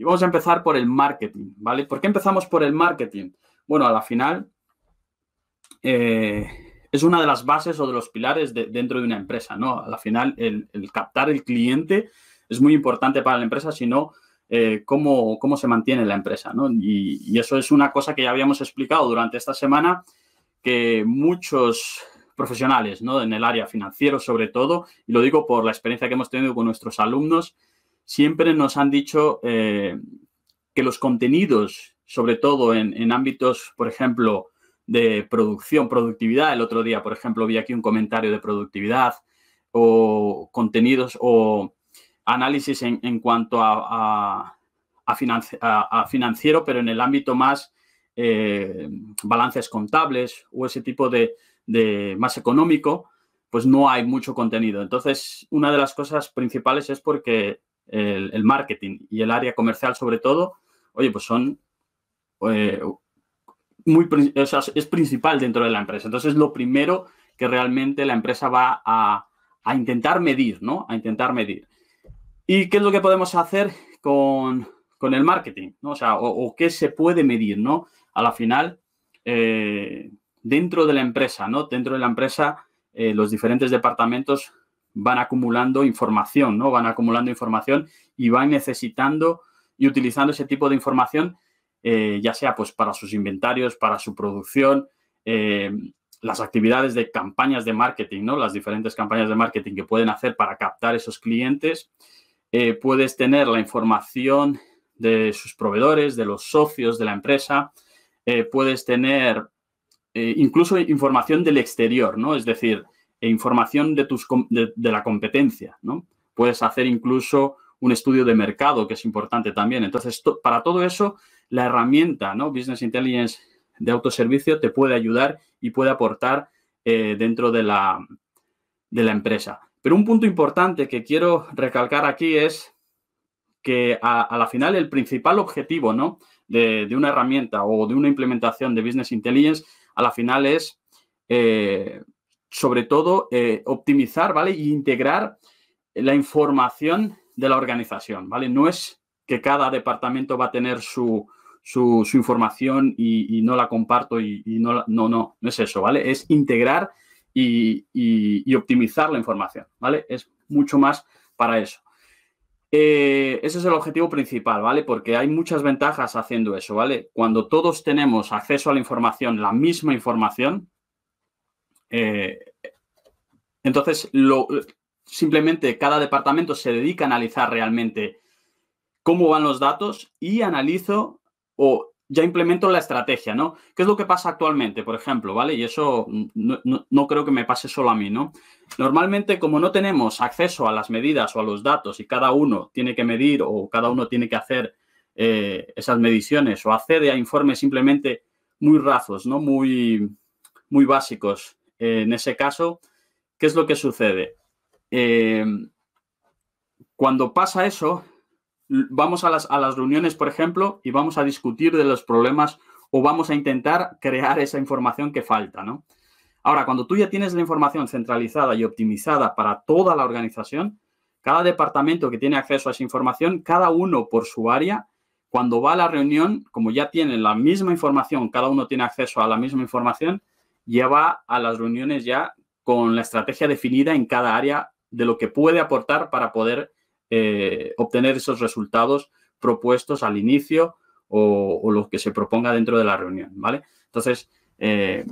Y vamos a empezar por el marketing, ¿vale? ¿Por qué empezamos por el marketing? Bueno, a la final eh, es una de las bases o de los pilares dentro de una empresa, ¿no? A la final el, captar el cliente es muy importante para la empresa, sino eh, cómo, se mantiene la empresa, ¿no? Y, y eso es una cosa que ya habíamos explicado durante esta semana, que muchos profesionales, ¿no? En el área financiero sobre todo, y lo digo por la experiencia que hemos tenido con nuestros alumnos, siempre nos han dicho eh, que los contenidos, sobre todo en, ámbitos, por ejemplo, de producción, productividad, el otro día, por ejemplo, vi aquí un comentario de productividad o contenidos o análisis en, cuanto a, financiero, pero en el ámbito más eh, balances contables o ese tipo de más económico, pues no hay mucho contenido. Entonces, una de las cosas principales es porque el, marketing y el área comercial sobre todo, oye, pues son eh, muy, es principal dentro de la empresa. Entonces, es lo primero que realmente la empresa va a, intentar medir, ¿no? A intentar medir. ¿Y qué es lo que podemos hacer con, el marketing? ¿no? O sea, o, qué se puede medir, ¿no? A la final, eh, dentro de la empresa, ¿no? Dentro de la empresa, eh, los diferentes departamentos van acumulando información, ¿no? Van acumulando información y van necesitando y utilizando ese tipo de información, eh, ya sea pues para sus inventarios, para su producción, eh, las actividades de campañas de marketing, ¿no? Las diferentes campañas de marketing que pueden hacer para captar esos clientes. Eh, puedes tener la información de sus proveedores, de los socios de la empresa. puedes tener incluso información del exterior, ¿no? Es decir, e información de, tus, de, la competencia, ¿no? Puedes hacer incluso un estudio de mercado, que es importante también. Entonces, para todo eso, la herramienta, ¿no? Business Intelligence de autoservicio te puede ayudar y puede aportar eh, dentro de la, de la empresa. Pero un punto importante que quiero recalcar aquí es que a, la final el principal objetivo ¿no? de, una herramienta o de una implementación de Business Intelligence a la final es eh, sobre todo eh, optimizar, ¿vale? Y integrar la información de la organización, ¿vale? No es que cada departamento va a tener su, información y, no la comparto y, no, no, no, no es eso, ¿vale? Es integrar y, optimizar la información, ¿vale? Es mucho más para eso. Eh, ese es el objetivo principal, ¿vale? Porque hay muchas ventajas haciendo eso, ¿vale? Cuando todos tenemos acceso a la información, la misma información, eh, entonces, simplemente cada departamento se dedica a analizar realmente cómo van los datos y analizo o ya implemento la estrategia, ¿no? ¿Qué es lo que pasa actualmente, por ejemplo, ¿vale? Y eso no, creo que me pase solo a mí, ¿no? Normalmente, como no tenemos acceso a las medidas o a los datos y cada uno tiene que medir o cada uno tiene que hacer eh, esas mediciones o accede a informes simplemente muy razos, ¿no? Muy, muy básicos eh, en ese caso, ¿qué es lo que sucede? Eh, cuando pasa eso, vamos a las, reuniones, por ejemplo, y vamos a discutir de los problemas o vamos a intentar crear esa información que falta, ¿no? Ahora, cuando tú ya tienes la información centralizada y optimizada para toda la organización, cada departamento que tiene acceso a esa información, cada uno por su área, cuando va a la reunión, como ya tienen la misma información, cada uno tiene acceso a la misma información, lleva a las reuniones ya con la estrategia definida en cada área de lo que puede aportar para poder eh, obtener esos resultados propuestos al inicio o, lo que se proponga dentro de la reunión, ¿vale? Entonces, eh,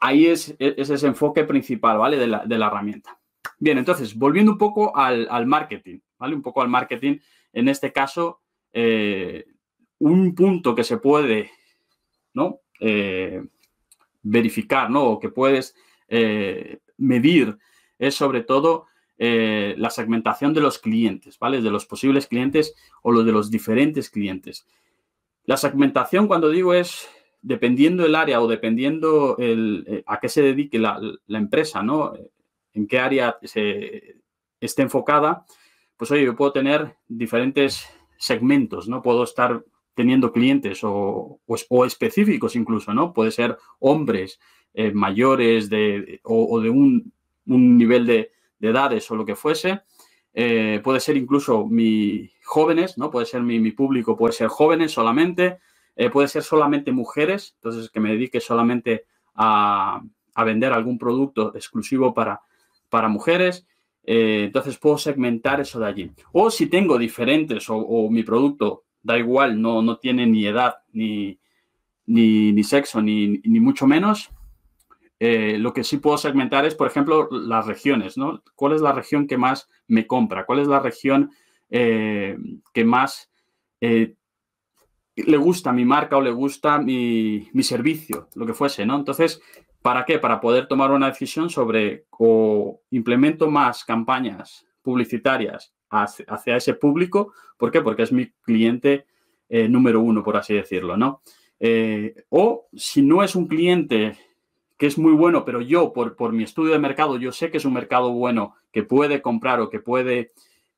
ahí e-, es, ese enfoque principal, ¿vale? De la, herramienta. Bien, entonces, volviendo un poco al, marketing, ¿vale? Un poco al marketing. En este caso, eh, un punto que se puede, ¿no? verificar, ¿no? O que puedes eh, medir es sobre todo eh, la segmentación de los clientes, ¿vale? De los posibles clientes o los de los diferentes clientes. La segmentación, cuando digo, es dependiendo el área o dependiendo el, eh, a qué se dedique la, la, empresa, ¿no? En qué área se esté enfocada, pues oye, yo puedo tener diferentes segmentos, ¿no? Puedo estar teniendo clientes o, específicos incluso, ¿no? Puede ser hombres eh, mayores de, o, de un, nivel de, edades o lo que fuese. Eh, puede ser incluso mi jóvenes, ¿no? Puede ser mi, público, puede ser jóvenes solamente, eh, puede ser solamente mujeres, entonces que me dedique solamente a, vender algún producto exclusivo para, para mujeres. entonces puedo segmentar eso de allí. O si tengo diferentes o, o mi producto da igual, no, tiene ni edad, ni, sexo, ni, mucho menos. Eh, lo que sí puedo segmentar es, por ejemplo, las regiones, ¿no? ¿Cuál es la región que más me compra? ¿Cuál es la región eh, que más eh, le gusta mi marca o le gusta mi, mi, servicio, lo que fuese, ¿no? Entonces, ¿para qué? Para poder tomar una decisión sobre o implemento más campañas publicitarias hacia, ese público. ¿Por qué? Porque es mi cliente eh, número uno, por así decirlo, ¿no? Eh, o si no es un cliente que es muy bueno, pero yo, por, mi estudio de mercado, yo sé que es un mercado bueno, que puede comprar o que puede,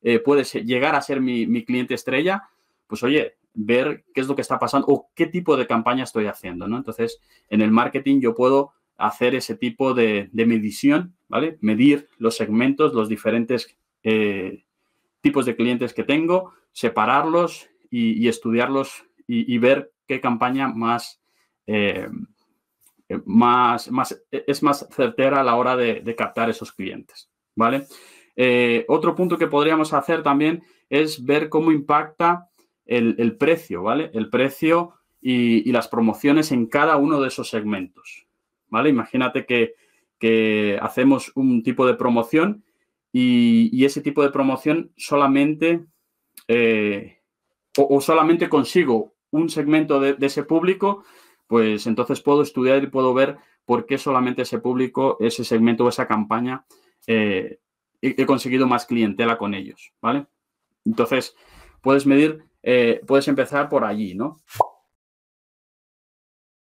eh, puede llegar a ser mi, cliente estrella, pues oye, ver qué es lo que está pasando o qué tipo de campaña estoy haciendo, ¿no? Entonces, en el marketing yo puedo hacer ese tipo de, medición, ¿vale? Medir los segmentos, los diferentes tipos de clientes que tengo, separarlos y, estudiarlos y, ver qué campaña más, eh, más, más, es más certera a la hora de, captar esos clientes. ¿Vale? Eh, otro punto que podríamos hacer también es ver cómo impacta el, precio, ¿vale? El precio y, las promociones en cada uno de esos segmentos, ¿vale? Imagínate que hacemos un tipo de promoción y, ese tipo de promoción solamente eh, o, solamente consigo un segmento de, ese público, pues entonces puedo estudiar y puedo ver por qué solamente ese público, ese segmento o esa campaña eh, he, conseguido más clientela con ellos, ¿vale? Entonces, puedes medir, eh, puedes empezar por allí, ¿no?